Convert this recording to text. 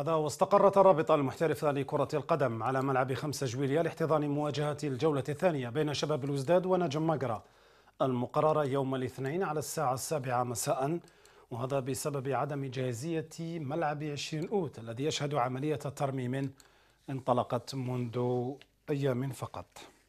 هذا واستقرت الرابطة المحترفة لكرة القدم على ملعب 5 جويلية لاحتضان مواجهة الجولة الثانية بين شباب الوزداد ونجم مقرة المقررة يوم الاثنين على الساعة السابعة مساء وهذا بسبب عدم جاهزية ملعب 20 أوت الذي يشهد عملية ترميم انطلقت منذ أيام فقط